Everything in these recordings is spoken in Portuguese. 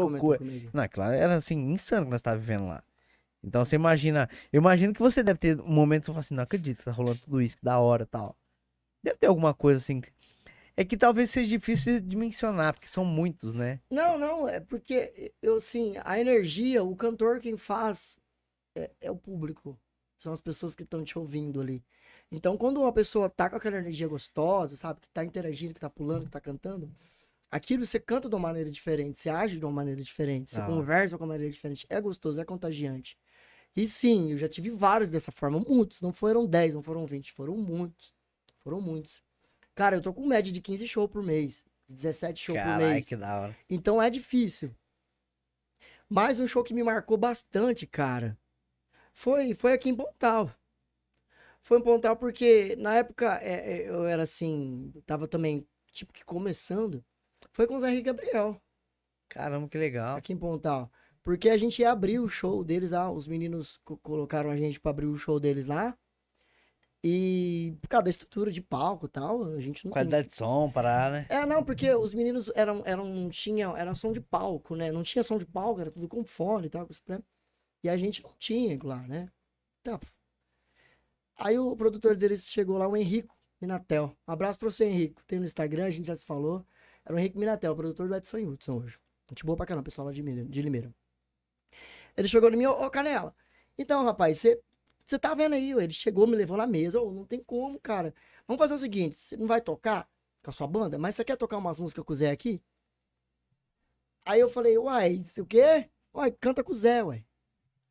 loucura. Não, é claro, era assim, insano que nós estávamos vivendo lá. Então você imagina. Eu imagino que você deve ter um momento que você fala assim, não acredito, tá rolando tudo isso, que da hora tal. Deve ter alguma coisa assim. É que talvez seja difícil de mencionar, porque são muitos, né? Não, não, é porque eu assim, a energia, o cantor quem faz é, é o público. São as pessoas que estão te ouvindo ali. Então, quando uma pessoa tá com aquela energia gostosa, sabe? Que tá interagindo, que tá pulando, que tá cantando, aquilo você canta de uma maneira diferente, você age de uma maneira diferente, você ah. conversa de uma maneira diferente. É gostoso, é contagiante. E sim, eu já tive vários dessa forma, muitos. Não foram 10, não foram 20, foram muitos. Foram muitos. Cara, eu tô com média de 15 shows por mês, 17 shows por mês. que da hora. Então é difícil. Mas um show que me marcou bastante, cara, foi, foi aqui em Pontal. Foi em Pontal porque na época é, é eu era assim, tava também tipo que começando foi com o Zé Henrique Gabriel. Caramba, que legal. Aqui em Pontal. Porque a gente abriu o show deles lá, os meninos colocaram a gente para abrir o show deles lá. E por causa da estrutura de palco e tal, a gente não. Qualidade de som, parar, né? É, não, porque os meninos eram, eram, não tinham, era som de palco, né? Não tinha som de palco, era tudo com fone e tal, com E a gente não tinha lá, né? Então, aí o produtor deles chegou lá, o Henrico Minatel. Um abraço pra você, Henrico. Tem no Instagram, a gente já se falou. Era o Henrique Minatel, produtor do Edson, Hudson hoje. Gente boa pra caramba, pessoal lá de, de Limeira. Ele chegou no meu, ô, oh, Canela, então, rapaz, você você tá vendo aí, ele chegou, me levou na mesa, não tem como, cara. Vamos fazer o seguinte, você não vai tocar com a sua banda, mas você quer tocar umas músicas com o Zé aqui? Aí eu falei, uai, isso o quê? Uai, canta com o Zé, uai.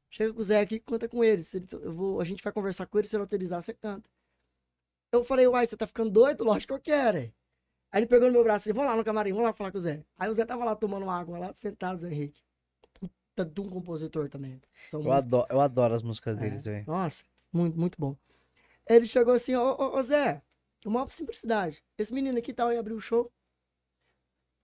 Chega com o Zé aqui, canta com ele. Se ele eu vou, a gente vai conversar com ele, se ele autorizar, você canta. Eu falei, uai, você tá ficando doido? Lógico que eu quero, uai. Aí ele pegou no meu braço e assim, vamos lá no camarim, vamos lá falar com o Zé. Aí o Zé tava lá tomando água lá, sentado, Zé Henrique. Puta de um compositor também. São eu, adoro, eu adoro as músicas é. deles, velho. Nossa, muito, muito bom. Ele chegou assim, ô, ô, ô Zé, uma simplicidade. Esse menino aqui tal, tá, e abriu o show. O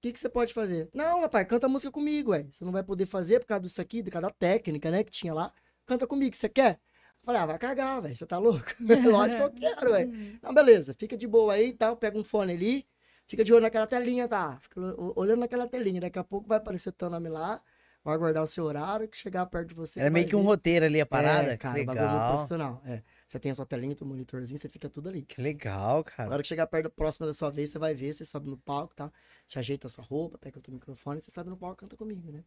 que, que você pode fazer? Não, rapaz, canta música comigo, velho. Você não vai poder fazer por causa disso aqui, por causa da técnica, né, que tinha lá. Canta comigo, você quer? Eu falei, ah, vai cagar, velho, você tá louco? Lógico que eu quero, velho. Não, beleza, fica de boa aí e tá? tal, pega um fone ali, Fica de olho naquela telinha, tá? Fica olhando naquela telinha. Daqui a pouco vai aparecer teu nome lá. Vai aguardar o seu horário, que chegar perto de você. Era meio que um roteiro ali a é, parada. É, cara, que legal. bagulho profissional. É. Você tem a sua telinha, teu monitorzinho, você fica tudo ali. Que legal, cara. Na hora que chegar perto da próxima da sua vez, você vai ver, você sobe no palco, tá? Te ajeita a sua roupa, pega o teu microfone, você sobe no palco e canta comigo, né?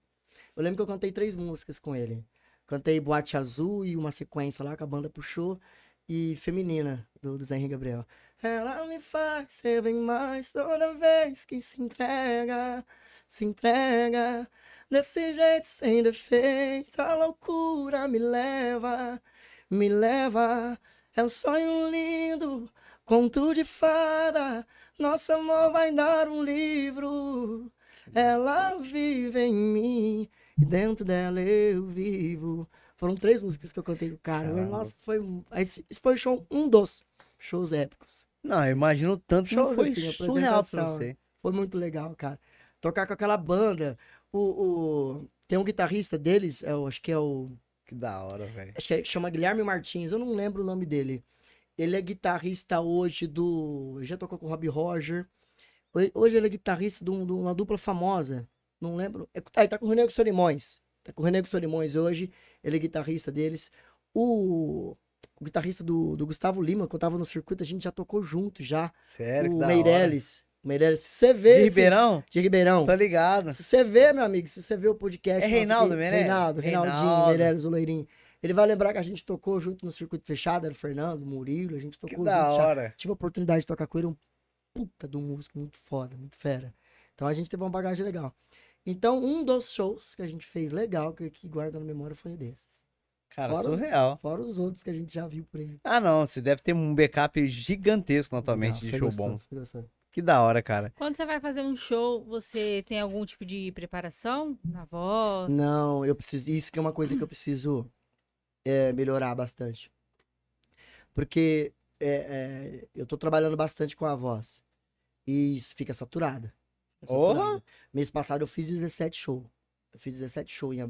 Eu lembro que eu cantei três músicas com ele. Cantei Boate Azul e uma sequência lá que a banda puxou e feminina do, do Zé Henrique Gabriel. Ela me faz ser bem mais toda vez que se entrega, se entrega. Desse jeito sem defeito, a loucura me leva, me leva. É um sonho lindo, conto de fada. Nosso amor vai dar um livro. Ela vive em mim e dentro dela eu vivo. Foram três músicas que eu cantei com o cara. Caramba. Nossa, foi, esse foi o show, um dos shows épicos. Não, eu imagino tanto show Não, foi assim, surreal pra você. Foi muito legal, cara. Tocar com aquela banda. O, o... Tem um guitarrista deles, eu é acho que é o. Que da hora, velho. Acho que é, chama Guilherme Martins, eu não lembro o nome dele. Ele é guitarrista hoje do. Já tocou com o Robbie Roger. Hoje ele é guitarrista de, um, de uma dupla famosa. Não lembro. É, ele é, tá com o René Solimões. Tá com o Renego Solimões hoje, ele é guitarrista deles. O, o guitarrista do, do, Gustavo Lima, que eu tava no circuito, a gente já tocou junto já. Sério? O Meirelles. Hora. Meirelles, se você vê. De Ribeirão? Esse... De Ribeirão. Tá ligado. Se você vê, meu amigo, se você vê o podcast. É Reinaldo Meirelles? Reinaldo, Reinaldinho, Meirelles, o Loirinho. Ele vai lembrar que a gente tocou junto no circuito fechado, era o Fernando, Murilo, a gente tocou que junto. Da hora. Já. Tive a oportunidade de tocar com ele, um puta do músico muito foda, muito fera. Então a gente teve uma bagagem legal. Então, um dos shows que a gente fez legal, que, que guarda na memória, foi desses. Cara, fora surreal. Os, fora os outros que a gente já viu por aí. Ah, não. Você deve ter um backup gigantesco na tua legal, mente de show gostoso, bom. Que da hora, cara. Quando você vai fazer um show, você tem algum tipo de preparação na voz? Não, eu preciso. Isso que é uma coisa que eu preciso é, melhorar bastante. Porque é, é, eu tô trabalhando bastante com a voz. E fica saturada. Porra! Mês passado eu fiz 17 shows. Eu fiz 17 shows em abril.